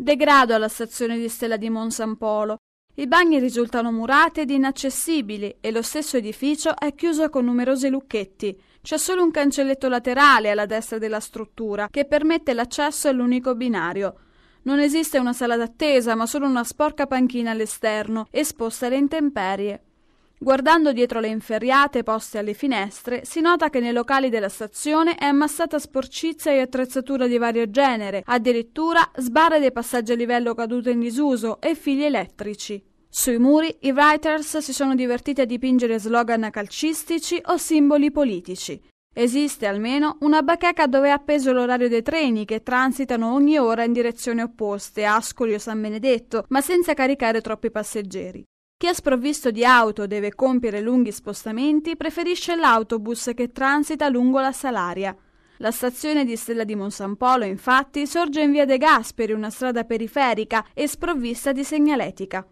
Degrado alla stazione di Stella di Mon San Polo. I bagni risultano murati ed inaccessibili e lo stesso edificio è chiuso con numerosi lucchetti. C'è solo un cancelletto laterale alla destra della struttura che permette l'accesso all'unico binario. Non esiste una sala d'attesa, ma solo una sporca panchina all'esterno, esposta alle intemperie. Guardando dietro le inferriate poste alle finestre, si nota che nei locali della stazione è ammassata sporcizia e attrezzatura di vario genere, addirittura sbarre dei passaggi a livello cadute in disuso e fili elettrici. Sui muri i writers si sono divertiti a dipingere slogan calcistici o simboli politici. Esiste almeno una bacheca dove è appeso l'orario dei treni che transitano ogni ora in direzioni opposte, Ascoli o San Benedetto, ma senza caricare troppi passeggeri. Chi è sprovvisto di auto e deve compiere lunghi spostamenti preferisce l'autobus che transita lungo la Salaria. La stazione di Stella di Monsampolo, infatti, sorge in via De Gasperi, una strada periferica e sprovvista di segnaletica.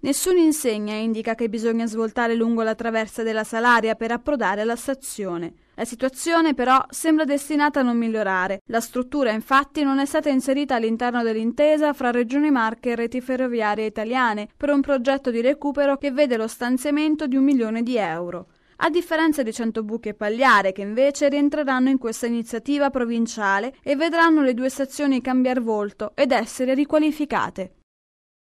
Nessuna insegna indica che bisogna svoltare lungo la traversa della Salaria per approdare alla stazione. La situazione però sembra destinata a non migliorare. La struttura infatti non è stata inserita all'interno dell'intesa fra Regione Marche e reti ferroviarie italiane per un progetto di recupero che vede lo stanziamento di un milione di euro a differenza di Centobuchi e Pagliare che invece rientreranno in questa iniziativa provinciale e vedranno le due stazioni cambiare volto ed essere riqualificate.